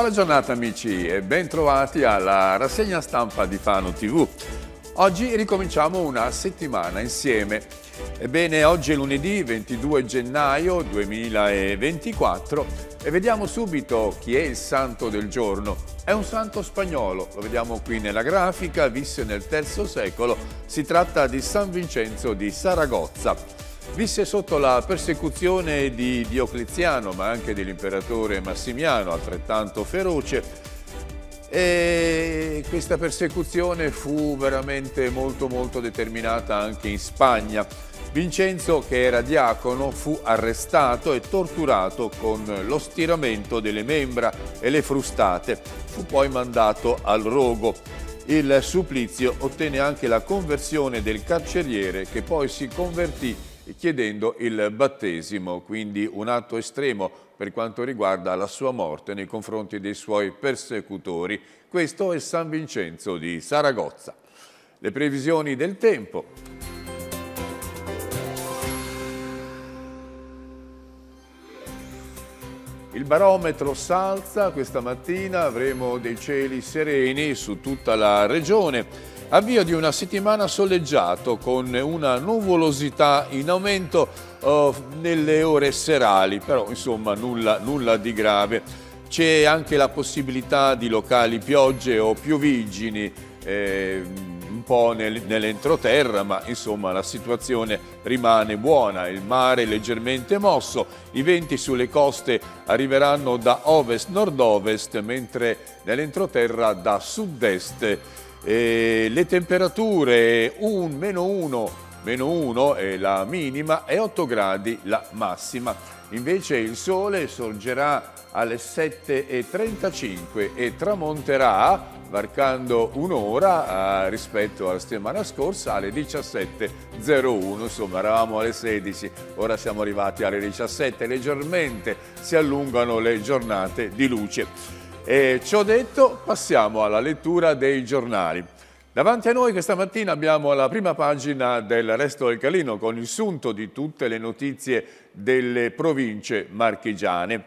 Buona giornata amici e bentrovati alla rassegna stampa di Fano TV. Oggi ricominciamo una settimana insieme. Ebbene, oggi è lunedì 22 gennaio 2024 e vediamo subito chi è il santo del giorno. È un santo spagnolo, lo vediamo qui nella grafica, visse nel III secolo, si tratta di San Vincenzo di Saragozza. Visse sotto la persecuzione di Diocleziano, ma anche dell'imperatore Massimiano, altrettanto feroce, e questa persecuzione fu veramente molto molto determinata anche in Spagna. Vincenzo, che era diacono, fu arrestato e torturato con lo stiramento delle membra e le frustate. Fu poi mandato al rogo. Il supplizio ottenne anche la conversione del carceriere che poi si convertì chiedendo il battesimo, quindi un atto estremo per quanto riguarda la sua morte nei confronti dei suoi persecutori. Questo è San Vincenzo di Saragozza. Le previsioni del tempo. Il barometro salza, questa mattina avremo dei cieli sereni su tutta la regione Avvio di una settimana soleggiato con una nuvolosità in aumento eh, nelle ore serali, però insomma nulla, nulla di grave. C'è anche la possibilità di locali piogge o piovigini eh, un po' nel, nell'entroterra, ma insomma la situazione rimane buona, il mare leggermente mosso, i venti sulle coste arriveranno da ovest-nord-ovest, mentre nell'entroterra da sud-est e le temperature 1, meno 1, meno 1 è la minima e 8 gradi la massima. Invece il sole sorgerà alle 7.35 e tramonterà varcando un'ora eh, rispetto alla settimana scorsa alle 17.01, insomma eravamo alle 16, ora siamo arrivati alle 17, leggermente si allungano le giornate di luce. E ciò detto, passiamo alla lettura dei giornali. Davanti a noi questa mattina abbiamo la prima pagina del Resto del Calino con il sunto di tutte le notizie delle province marchigiane.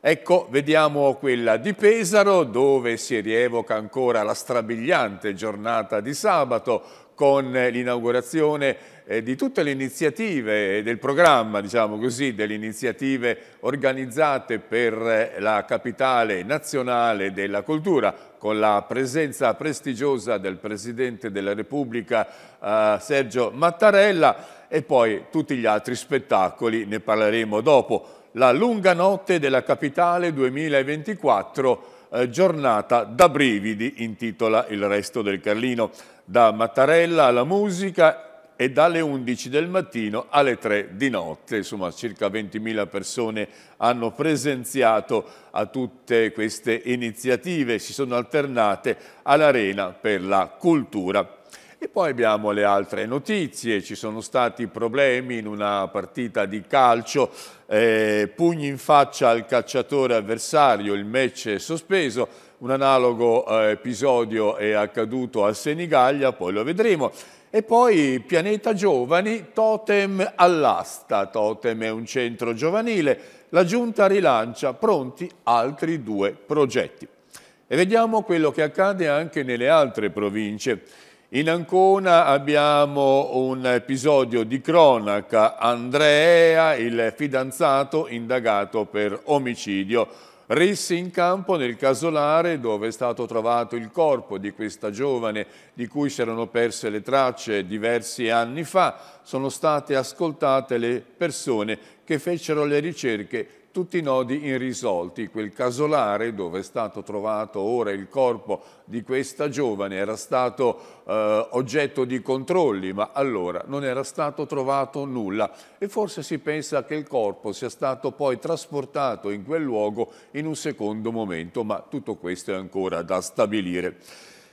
Ecco, vediamo quella di Pesaro dove si rievoca ancora la strabiliante giornata di sabato con eh, l'inaugurazione eh, di tutte le iniziative del programma, diciamo così, delle iniziative organizzate per eh, la capitale nazionale della cultura, con la presenza prestigiosa del Presidente della Repubblica eh, Sergio Mattarella e poi tutti gli altri spettacoli, ne parleremo dopo. La lunga notte della capitale 2024, eh, giornata da brividi, intitola il resto del Carlino da Mattarella alla musica e dalle 11 del mattino alle 3 di notte. Insomma, circa 20.000 persone hanno presenziato a tutte queste iniziative, si sono alternate all'Arena per la Cultura. E poi abbiamo le altre notizie, ci sono stati problemi in una partita di calcio, eh, pugni in faccia al cacciatore avversario, il match è sospeso, un analogo eh, episodio è accaduto a Senigallia, poi lo vedremo. E poi Pianeta Giovani, Totem all'asta. Totem è un centro giovanile. La giunta rilancia pronti altri due progetti. E vediamo quello che accade anche nelle altre province. In Ancona abbiamo un episodio di cronaca, Andrea, il fidanzato indagato per omicidio resse in campo nel casolare dove è stato trovato il corpo di questa giovane di cui si erano perse le tracce diversi anni fa. Sono state ascoltate le persone che fecero le ricerche tutti i nodi irrisolti. Quel casolare dove è stato trovato ora il corpo di questa giovane era stato eh, oggetto di controlli, ma allora non era stato trovato nulla e forse si pensa che il corpo sia stato poi trasportato in quel luogo in un secondo momento, ma tutto questo è ancora da stabilire.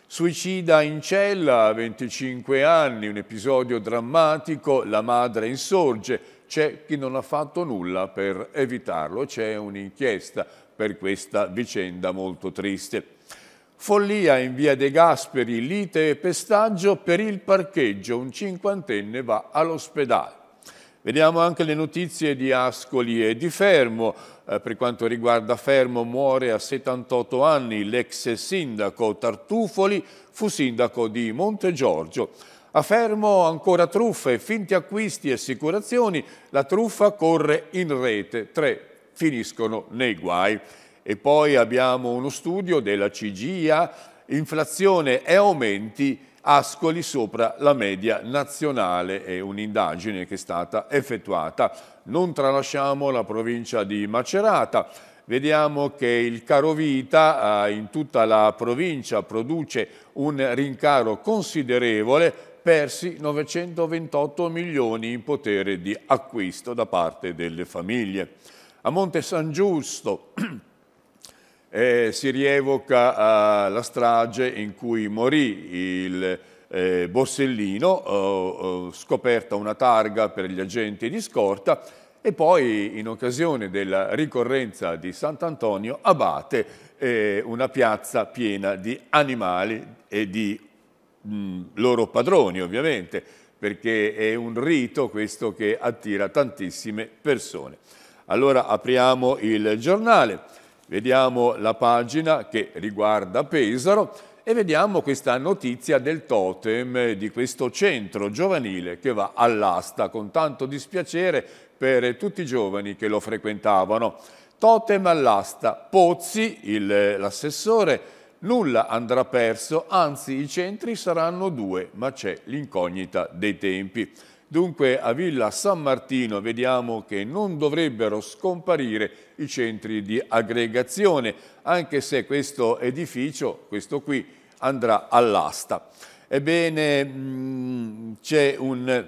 Suicida in cella, 25 anni, un episodio drammatico, la madre insorge, c'è chi non ha fatto nulla per evitarlo, c'è un'inchiesta per questa vicenda molto triste. Follia in via De Gasperi, lite e pestaggio per il parcheggio, un cinquantenne va all'ospedale. Vediamo anche le notizie di Ascoli e di Fermo. Eh, per quanto riguarda Fermo muore a 78 anni l'ex sindaco Tartufoli, fu sindaco di Montegiorgio. A Fermo ancora truffe, finti acquisti e assicurazioni, la truffa corre in rete, tre finiscono nei guai. E poi abbiamo uno studio della CGIA, inflazione e aumenti, Ascoli sopra la media nazionale è un'indagine che è stata effettuata. Non tralasciamo la provincia di Macerata. Vediamo che il caro vita ah, in tutta la provincia produce un rincaro considerevole persi 928 milioni in potere di acquisto da parte delle famiglie. A Monte San Giusto eh, si rievoca eh, la strage in cui morì il eh, Borsellino, eh, eh, scoperta una targa per gli agenti di scorta, e poi in occasione della ricorrenza di Sant'Antonio abate eh, una piazza piena di animali e di mh, mm, loro padroni ovviamente, perché è un rito questo che attira tantissime persone. Allora apriamo il giornale, vediamo la pagina che riguarda Pesaro e vediamo questa notizia del totem di questo centro giovanile che va all'asta con tanto dispiacere per tutti i giovani che lo frequentavano. Totem all'asta, Pozzi, l'assessore, Nulla andrà perso, anzi i centri saranno due, ma c'è l'incognita dei tempi. Dunque a Villa San Martino vediamo che non dovrebbero scomparire i centri di aggregazione, anche se questo edificio, questo qui, andrà all'asta. Ebbene, mm, c'è un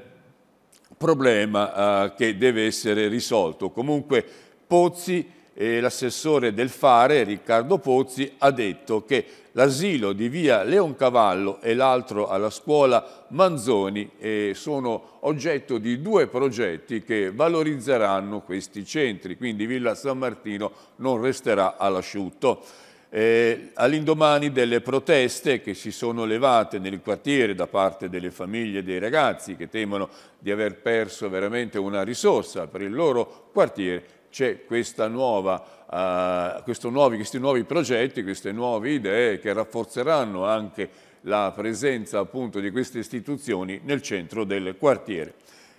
problema eh, che deve essere risolto. Comunque Pozzi eh, l'assessore del fare Riccardo Pozzi ha detto che l'asilo di via Leoncavallo e l'altro alla scuola Manzoni eh, sono oggetto di due progetti che valorizzeranno questi centri, quindi Villa San Martino non resterà all'asciutto. Eh, All'indomani delle proteste che si sono levate nel quartiere da parte delle famiglie e dei ragazzi che temono di aver perso veramente una risorsa per il loro quartiere, c'è nuova, uh, nuovi, questi nuovi progetti, queste nuove idee che rafforzeranno anche la presenza appunto di queste istituzioni nel centro del quartiere.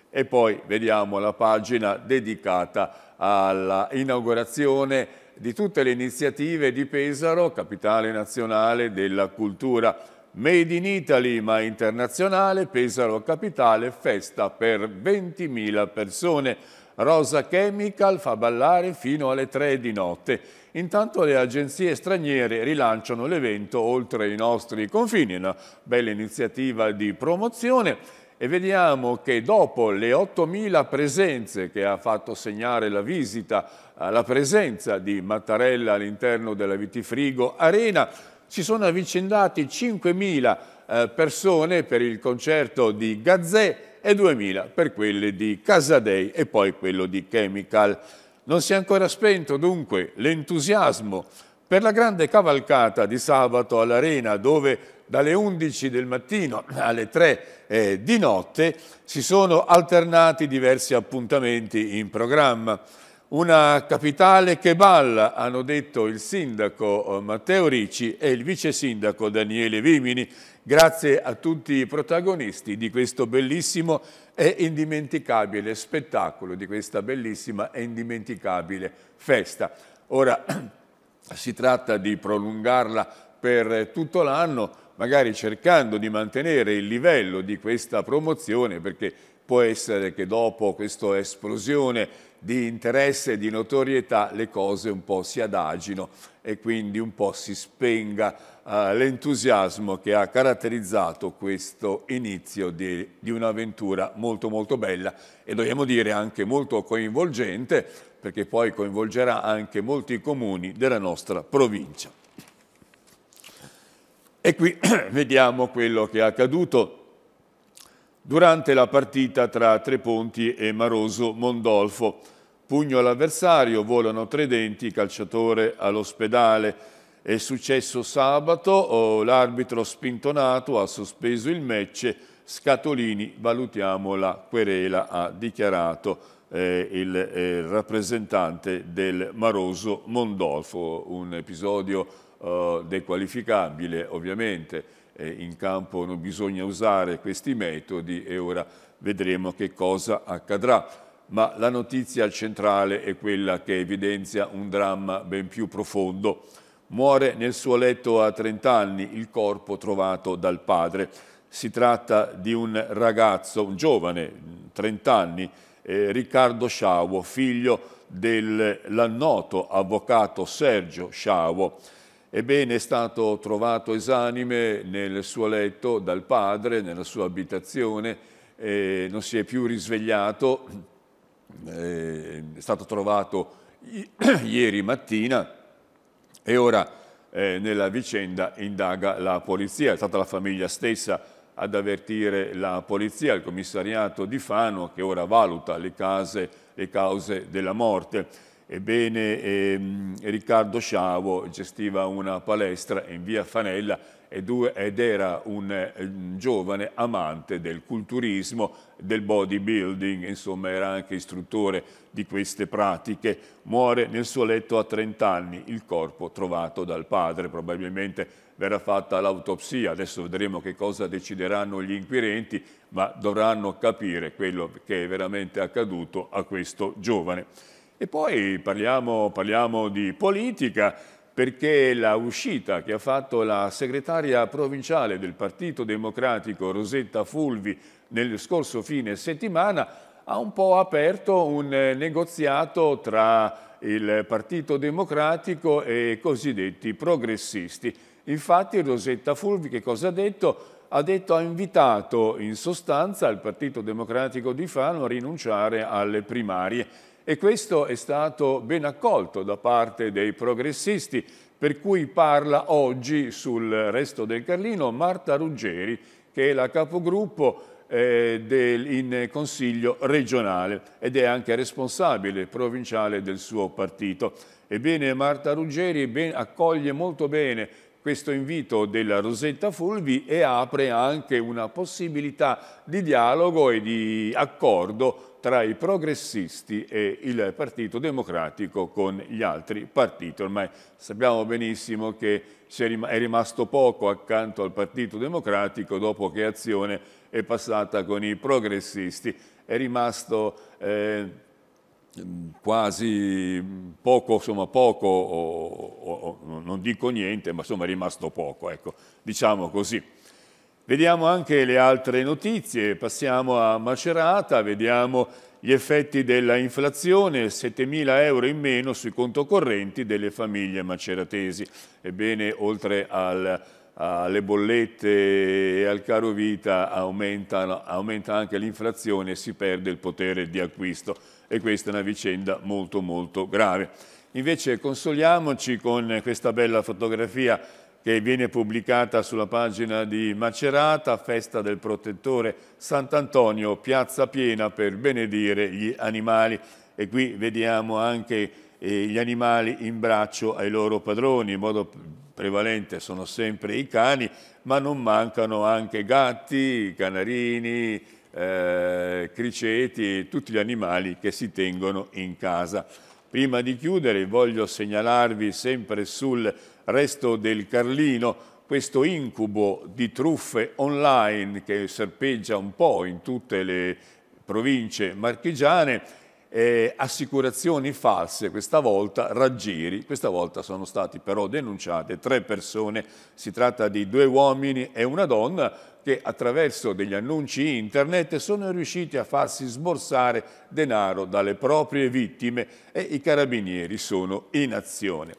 E poi vediamo la pagina dedicata all'inaugurazione di tutte le iniziative di Pesaro, capitale nazionale della cultura. Made in Italy ma internazionale, Pesaro Capitale, festa per 20.000 persone. Rosa Chemical fa ballare fino alle 3 di notte. Intanto le agenzie straniere rilanciano l'evento oltre i nostri confini, una bella iniziativa di promozione e vediamo che dopo le 8.000 presenze che ha fatto segnare la visita alla presenza di Mattarella all'interno della Vitifrigo Arena, si sono avvicendati 5.000 eh, persone per il concerto di Gazzè e 2.000 per quelle di Casadei e poi quello di Chemical. Non si è ancora spento dunque l'entusiasmo per la grande cavalcata di sabato all'Arena dove dalle 11 del mattino alle 3 eh, di notte si sono alternati diversi appuntamenti in programma. Una capitale che balla, hanno detto il sindaco eh, Matteo Ricci e il vice sindaco Daniele Vimini, Grazie a tutti i protagonisti di questo bellissimo e indimenticabile spettacolo, di questa bellissima e indimenticabile festa. Ora si tratta di prolungarla per tutto l'anno, magari cercando di mantenere il livello di questa promozione, perché può essere che dopo questa esplosione di interesse e di notorietà le cose un po' si adagino e quindi un po' si spenga eh, l'entusiasmo che ha caratterizzato questo inizio di, di un'avventura molto molto bella e dobbiamo dire anche molto coinvolgente perché poi coinvolgerà anche molti comuni della nostra provincia. E qui vediamo quello che è accaduto durante la partita tra Treponti e Maroso Mondolfo. Pugno all'avversario, volano tre denti, calciatore all'ospedale. È successo sabato, oh, l'arbitro spintonato ha sospeso il match, Scatolini valutiamo la querela, ha dichiarato eh, il eh, rappresentante del Maroso Mondolfo, un episodio eh, dequalificabile ovviamente, eh, in campo non bisogna usare questi metodi e ora vedremo che cosa accadrà. Ma la notizia centrale è quella che evidenzia un dramma ben più profondo Muore nel suo letto a 30 anni il corpo trovato dal padre. Si tratta di un ragazzo, un giovane, 30 anni, eh, Riccardo Sciavo, figlio dell'annoto avvocato Sergio Sciavo. Ebbene, è stato trovato esanime nel suo letto dal padre, nella sua abitazione, eh, non si è più risvegliato, eh, è stato trovato ieri mattina e ora eh, nella vicenda indaga la polizia, è stata la famiglia stessa ad avvertire la polizia, il commissariato di Fano che ora valuta le, case, le cause della morte. Ebbene, ehm, Riccardo Sciavo gestiva una palestra in via Fanella ed era un giovane amante del culturismo, del bodybuilding, insomma era anche istruttore di queste pratiche. Muore nel suo letto a 30 anni, il corpo trovato dal padre, probabilmente verrà fatta l'autopsia, adesso vedremo che cosa decideranno gli inquirenti, ma dovranno capire quello che è veramente accaduto a questo giovane. E poi parliamo, parliamo di politica perché la uscita che ha fatto la segretaria provinciale del Partito Democratico Rosetta Fulvi nel scorso fine settimana ha un po' aperto un negoziato tra il Partito Democratico e i cosiddetti progressisti. Infatti Rosetta Fulvi che cosa ha detto? ha detto ha invitato in sostanza il Partito Democratico di Fano a rinunciare alle primarie e questo è stato ben accolto da parte dei progressisti, per cui parla oggi sul resto del Carlino Marta Ruggeri, che è la capogruppo eh, del, in consiglio regionale ed è anche responsabile provinciale del suo partito. Ebbene Marta Ruggeri ben, accoglie molto bene questo invito della Rosetta Fulvi e apre anche una possibilità di dialogo e di accordo tra i progressisti e il Partito Democratico con gli altri partiti. Ormai sappiamo benissimo che è rimasto poco accanto al Partito Democratico dopo che Azione è passata con i progressisti. È rimasto eh, quasi poco, insomma poco, o, o, o, non dico niente, ma insomma è rimasto poco, ecco, diciamo così. Vediamo anche le altre notizie, passiamo a Macerata, vediamo gli effetti dell'inflazione, inflazione, 7.000 euro in meno sui conto correnti delle famiglie maceratesi. Ebbene, oltre al, alle bollette e al caro vita aumenta, aumenta anche l'inflazione e si perde il potere di acquisto e questa è una vicenda molto molto grave. Invece consoliamoci con questa bella fotografia che viene pubblicata sulla pagina di Macerata, festa del protettore Sant'Antonio, piazza piena per benedire gli animali. E qui vediamo anche eh, gli animali in braccio ai loro padroni, in modo prevalente sono sempre i cani, ma non mancano anche gatti, canarini, eh, criceti e tutti gli animali che si tengono in casa. Prima di chiudere voglio segnalarvi sempre sul resto del Carlino questo incubo di truffe online che serpeggia un po' in tutte le province marchigiane eh, assicurazioni false, questa volta raggiri, questa volta sono stati però denunciate tre persone, si tratta di due uomini e una donna che attraverso degli annunci internet sono riusciti a farsi sborsare denaro dalle proprie vittime e i carabinieri sono in azione.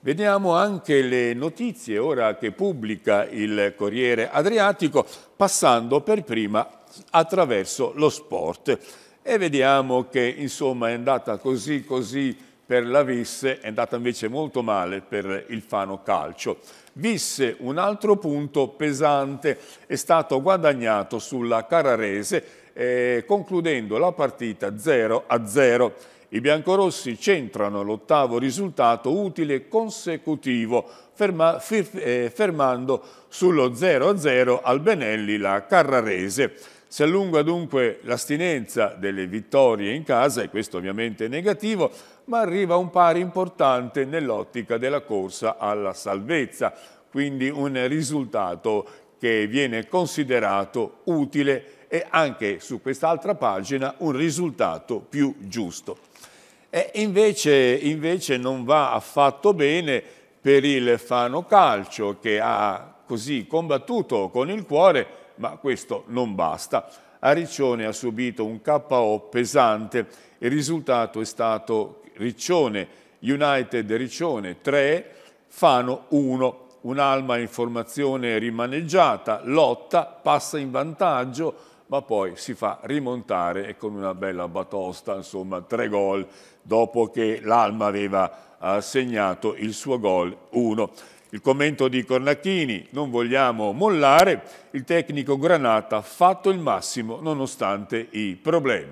Vediamo anche le notizie ora che pubblica il Corriere Adriatico passando per prima attraverso lo sport e vediamo che insomma è andata così così per la Visse, è andata invece molto male per il Fano Calcio. Visse un altro punto pesante, è stato guadagnato sulla Cararese eh, concludendo la partita 0 a 0. I biancorossi centrano l'ottavo risultato utile consecutivo, ferma, fir, eh, fermando sullo 0-0 al Benelli la Carrarese. Si allunga dunque l'astinenza delle vittorie in casa, e questo ovviamente è negativo, ma arriva un pari importante nell'ottica della corsa alla salvezza, quindi un risultato che viene considerato utile e anche su quest'altra pagina un risultato più giusto. E invece, invece non va affatto bene per il Fano Calcio che ha così combattuto con il cuore ma questo non basta. Ariccione ha subito un KO pesante, il risultato è stato Riccione, United Riccione 3, Fano 1. Un'alma in formazione rimaneggiata, lotta, passa in vantaggio, ma poi si fa rimontare e con una bella batosta, insomma, tre gol dopo che l'Alma aveva eh, segnato il suo gol 1. Il commento di Cornacchini, non vogliamo mollare, il tecnico Granata ha fatto il massimo nonostante i problemi.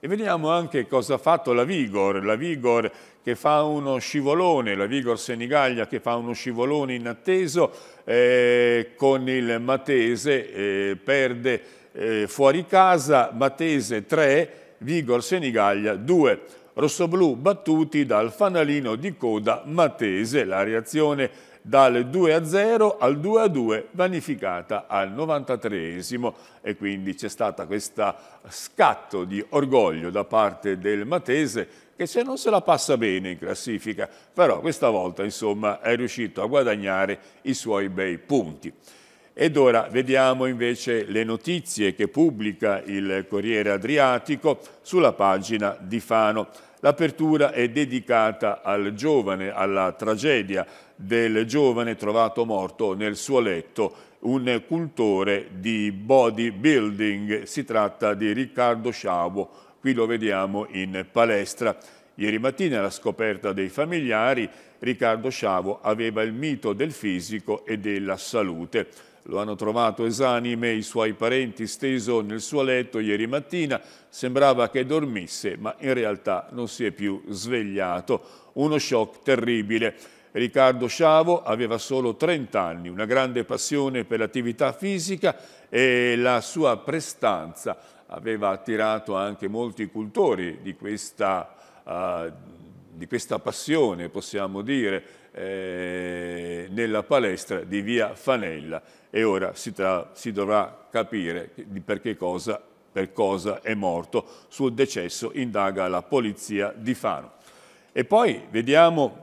E vediamo anche cosa ha fatto la Vigor, la Vigor che fa uno scivolone, la Vigor Senigallia che fa uno scivolone inatteso eh, con il Matese, eh, perde eh, fuori casa, Matese 3, Vigor Senigallia 2 rossoblù battuti dal fanalino di coda Matese. La reazione dal 2 a 0 al 2 a 2 vanificata al 93esimo e quindi c'è stato questo scatto di orgoglio da parte del Matese che se non se la passa bene in classifica, però questa volta insomma è riuscito a guadagnare i suoi bei punti. Ed ora vediamo invece le notizie che pubblica il Corriere Adriatico sulla pagina di Fano. L'apertura è dedicata al giovane, alla tragedia del giovane trovato morto nel suo letto, un cultore di bodybuilding. Si tratta di Riccardo Sciavo, qui lo vediamo in palestra. Ieri mattina alla scoperta dei familiari Riccardo Sciavo aveva il mito del fisico e della salute lo hanno trovato esanime i suoi parenti steso nel suo letto ieri mattina. Sembrava che dormisse, ma in realtà non si è più svegliato. Uno shock terribile. Riccardo Sciavo aveva solo 30 anni, una grande passione per l'attività fisica e la sua prestanza aveva attirato anche molti cultori di questa uh, di questa passione, possiamo dire, eh, nella palestra di via Fanella e ora si, tra, si dovrà capire per cosa, per cosa è morto. Sul decesso indaga la polizia di Fano. E poi vediamo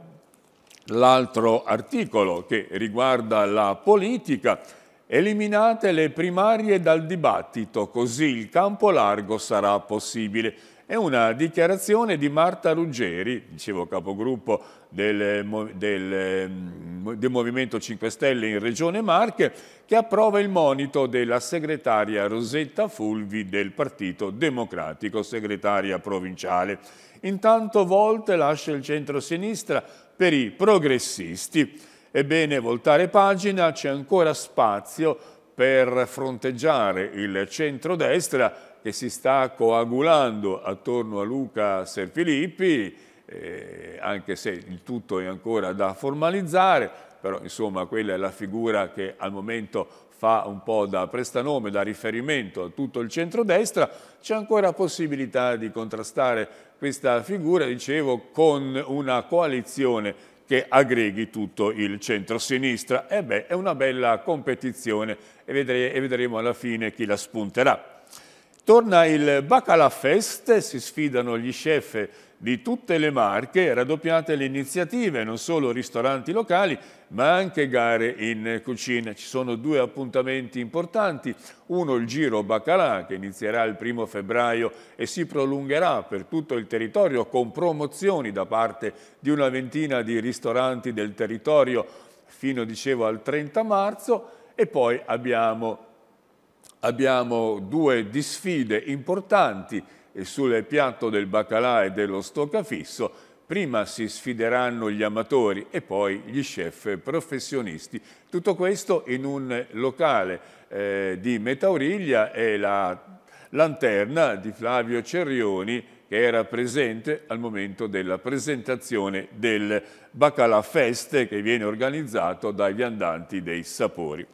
l'altro articolo che riguarda la politica. Eliminate le primarie dal dibattito, così il campo largo sarà possibile. È una dichiarazione di Marta Ruggeri, dicevo capogruppo del, del, mm, del Movimento 5 Stelle in Regione Marche, che approva il monito della segretaria Rosetta Fulvi del Partito Democratico, segretaria provinciale. Intanto Volte lascia il centro-sinistra per i progressisti. Ebbene, voltare pagina, c'è ancora spazio per fronteggiare il centrodestra che si sta coagulando attorno a Luca Serfilippi, eh, anche se il tutto è ancora da formalizzare, però insomma quella è la figura che al momento fa un po' da prestanome, da riferimento a tutto il centrodestra, c'è ancora possibilità di contrastare questa figura, dicevo, con una coalizione che aggreghi tutto il centro-sinistra. E beh, è una bella competizione e, vedremo alla fine chi la spunterà. Torna il Bacala Fest, si sfidano gli chef di tutte le marche, raddoppiate le iniziative, non solo ristoranti locali, ma anche gare in cucina. Ci sono due appuntamenti importanti, uno il Giro Bacalà, che inizierà il primo febbraio e si prolungherà per tutto il territorio con promozioni da parte di una ventina di ristoranti del territorio fino, dicevo, al 30 marzo e poi abbiamo abbiamo due disfide importanti eh, sul piatto del baccalà e dello stoccafisso. Prima si sfideranno gli amatori e poi gli chef professionisti. Tutto questo in un locale eh, di Metauriglia e la lanterna di Flavio Cerrioni che era presente al momento della presentazione del Baccalà Fest che viene organizzato dai viandanti dei sapori.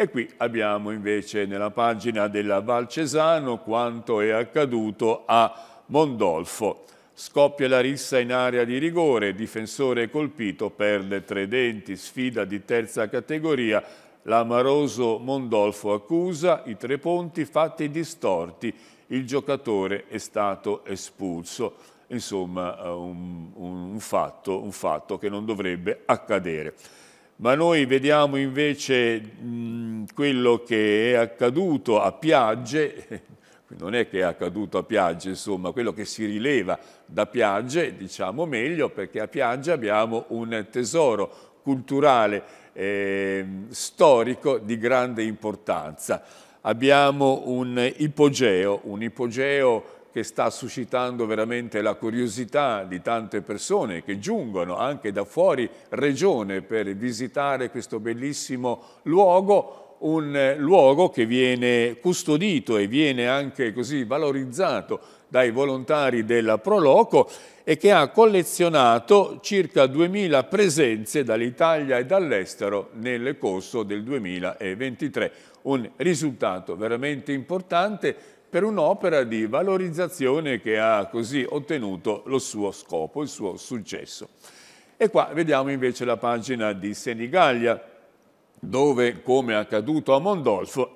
E qui abbiamo invece nella pagina della Valcesano quanto è accaduto a Mondolfo. Scoppia la rissa in area di rigore, difensore colpito, perde tre denti, sfida di terza categoria, L'amaroso Mondolfo accusa i tre ponti fatti distorti, il giocatore è stato espulso. Insomma, eh, un, un, fatto, un fatto che non dovrebbe accadere ma noi vediamo invece mh, quello che è accaduto a Piagge, non è che è accaduto a Piagge, insomma, quello che si rileva da Piagge, diciamo meglio, perché a Piagge abbiamo un tesoro culturale eh, storico di grande importanza. Abbiamo un ipogeo, un ipogeo che sta suscitando veramente la curiosità di tante persone che giungono anche da fuori regione per visitare questo bellissimo luogo, un luogo che viene custodito e viene anche così valorizzato dai volontari della Proloco e che ha collezionato circa 2.000 presenze dall'Italia e dall'estero nel corso del 2023. Un risultato veramente importante per un'opera di valorizzazione che ha così ottenuto lo suo scopo, il suo successo. E qua vediamo invece la pagina di Senigallia, dove, come è accaduto a Mondolfo,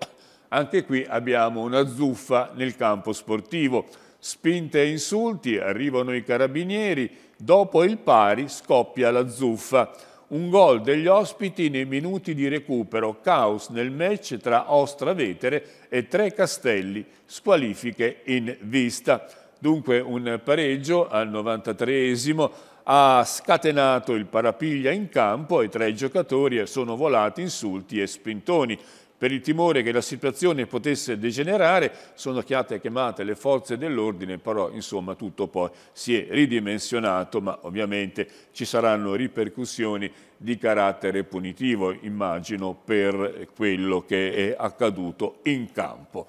anche qui abbiamo una zuffa nel campo sportivo. Spinte e insulti, arrivano i carabinieri, dopo il pari scoppia la zuffa un gol degli ospiti nei minuti di recupero, caos nel match tra Ostravetere e Tre Castelli, squalifiche in vista. Dunque un pareggio al 93esimo ha scatenato il parapiglia in campo e tra i giocatori eh, sono volati insulti e spintoni. Per il timore che la situazione potesse degenerare sono state chiamate le forze dell'ordine, però insomma tutto poi si è ridimensionato, ma ovviamente ci saranno ripercussioni di carattere punitivo, immagino, per quello che è accaduto in campo.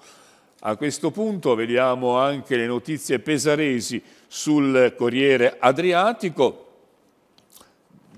A questo punto vediamo anche le notizie pesaresi sul Corriere Adriatico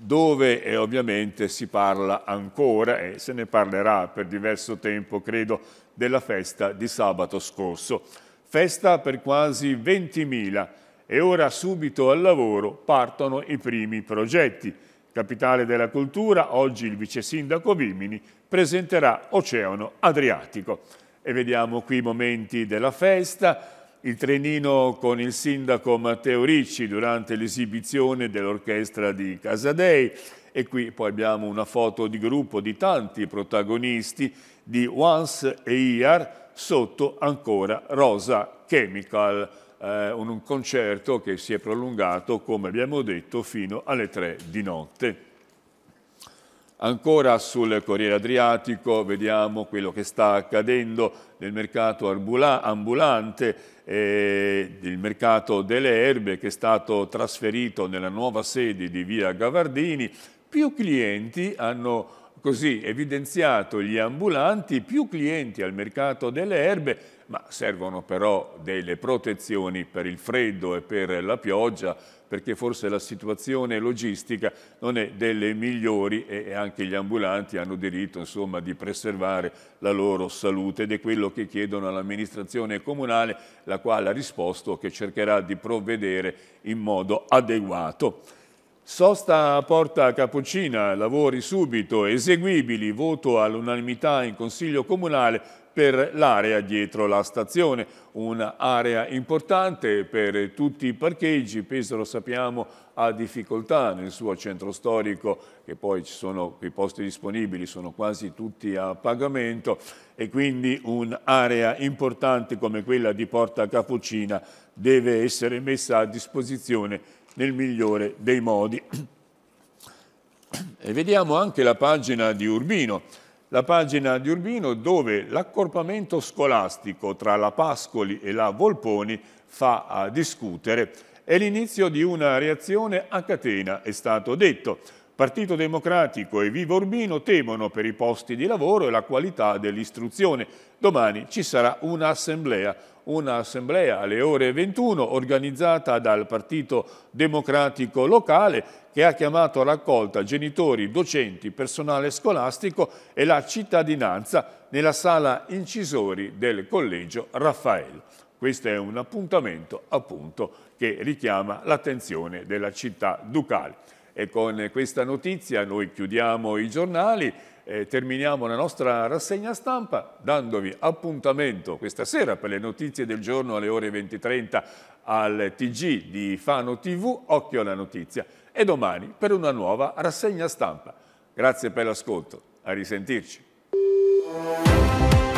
dove eh, ovviamente si parla ancora e se ne parlerà per diverso tempo, credo, della festa di sabato scorso. Festa per quasi 20.000 e ora subito al lavoro partono i primi progetti. Capitale della cultura, oggi il vice sindaco Vimini presenterà Oceano Adriatico. E vediamo qui i momenti della festa, il trenino con il sindaco Matteo Ricci durante l'esibizione dell'orchestra di Casadei e qui poi abbiamo una foto di gruppo di tanti protagonisti di Once e Iar sotto ancora Rosa Chemical, eh, un concerto che si è prolungato, come abbiamo detto, fino alle tre di notte. Ancora sul Corriere Adriatico vediamo quello che sta accadendo nel mercato ambulante, eh, il mercato delle erbe che è stato trasferito nella nuova sede di via Gavardini. Più clienti hanno così evidenziato gli ambulanti, più clienti al mercato delle erbe, ma servono però delle protezioni per il freddo e per la pioggia, perché forse la situazione logistica non è delle migliori e anche gli ambulanti hanno diritto insomma, di preservare la loro salute ed è quello che chiedono all'amministrazione comunale, la quale ha risposto che cercherà di provvedere in modo adeguato. Sosta a Porta Capocina, lavori subito, eseguibili, voto all'unanimità in Consiglio Comunale per l'area dietro la stazione, un'area importante per tutti i parcheggi, Pesaro sappiamo ha difficoltà nel suo centro storico, che poi ci sono i posti disponibili, sono quasi tutti a pagamento e quindi un'area importante come quella di Porta Capucina deve essere messa a disposizione nel migliore dei modi. E vediamo anche la pagina di Urbino la pagina di Urbino dove l'accorpamento scolastico tra la Pascoli e la Volponi fa a discutere. È l'inizio di una reazione a catena, è stato detto. Partito Democratico e Vivo Urbino temono per i posti di lavoro e la qualità dell'istruzione. Domani ci sarà un'assemblea un'assemblea alle ore 21 organizzata dal Partito Democratico Locale che ha chiamato a raccolta genitori, docenti, personale scolastico e la cittadinanza nella sala incisori del Collegio Raffaello. Questo è un appuntamento appunto che richiama l'attenzione della città ducale. E con questa notizia noi chiudiamo i giornali eh, terminiamo la nostra rassegna stampa dandovi appuntamento questa sera per le notizie del giorno alle ore 20.30 al TG di Fano TV, occhio alla notizia, e domani per una nuova rassegna stampa. Grazie per l'ascolto, a risentirci.